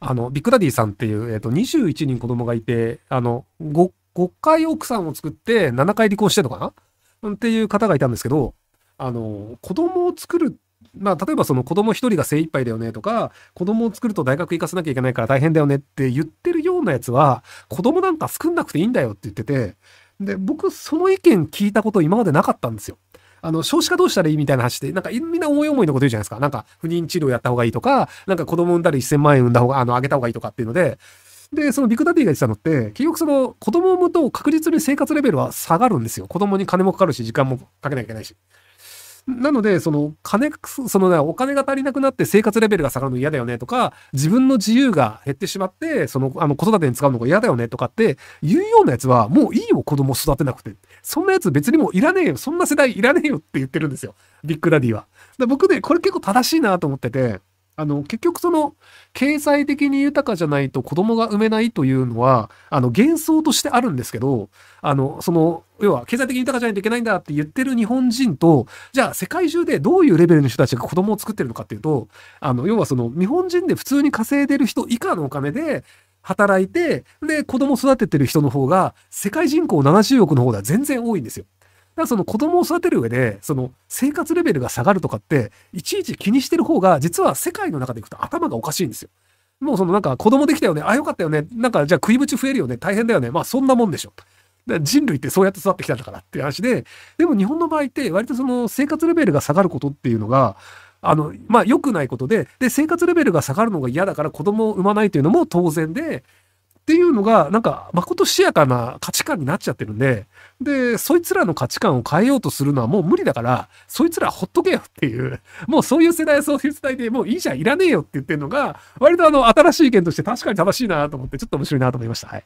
あの、ビッグダディさんっていう、えっ、ー、と、21人子供がいて、あの、5、5回奥さんを作って7回離婚してるのかなっていう方がいたんですけど、あの、子供を作るまあ、例えばその子供一人が精一杯だよねとか、子供を作ると大学行かせなきゃいけないから大変だよねって言ってるようなやつは、子供なんか作んなくていいんだよって言ってて、で、僕その意見聞いたこと今までなかったんですよ。あの、少子化どうしたらいいみたいな話で、なんかみんな思い思いのこと言うじゃないですか。なんか不妊治療やった方がいいとか、なんか子供産んだら1000万円産んだ方が、あの、あげた方がいいとかっていうので、で、そのビッグダディが言ってたのって、結局その子供を産むと確実に生活レベルは下がるんですよ。子供に金もかかるし、時間もかけなきゃいけないし。なので、その、金、そのね、お金が足りなくなって生活レベルが下がるの嫌だよねとか、自分の自由が減ってしまって、その、あの、子育てに使うのが嫌だよねとかって言うようなやつは、もういいよ、子供育てなくて。そんなやつ別にもういらねえよ、そんな世代いらねえよって言ってるんですよ。ビッグダディは。僕ね、これ結構正しいなと思ってて、あの、結局その、経済的に豊かじゃないと子供が産めないというのは、あの、幻想としてあるんですけど、あの、その、要は、経済的に豊かじゃないといけないんだって言ってる日本人と、じゃあ世界中でどういうレベルの人たちが子供を作ってるのかっていうと、あの、要はその、日本人で普通に稼いでる人以下のお金で、働いて、で、子供育ててる人の方が、世界人口70億の方では全然多いんですよ。らその子供を育てる上で、その生活レベルが下がるとかって、いちいち気にしてる方が、実は世界の中でいくと頭がおかしいんですよ。もうそのなんか子供できたよね、あ、よかったよね、なんかじゃあ食い縁増えるよね、大変だよね、まあそんなもんでしょ。人類ってそうやって育ってきたんだからっていう話で、でも日本の場合って割とその生活レベルが下がることっていうのが、あの、まあ良くないことで、で、生活レベルが下がるのが嫌だから子供を産まないというのも当然で、っていうのが、なんか、まことしやかな価値観になっちゃってるんで、で、そいつらの価値観を変えようとするのはもう無理だから、そいつらほっとけよっていう、もうそういう世代はそういう世代でもういいじゃん、いらねえよって言ってるのが、割とあの、新しい意見として確かに正しいなと思って、ちょっと面白いなと思いました。はい。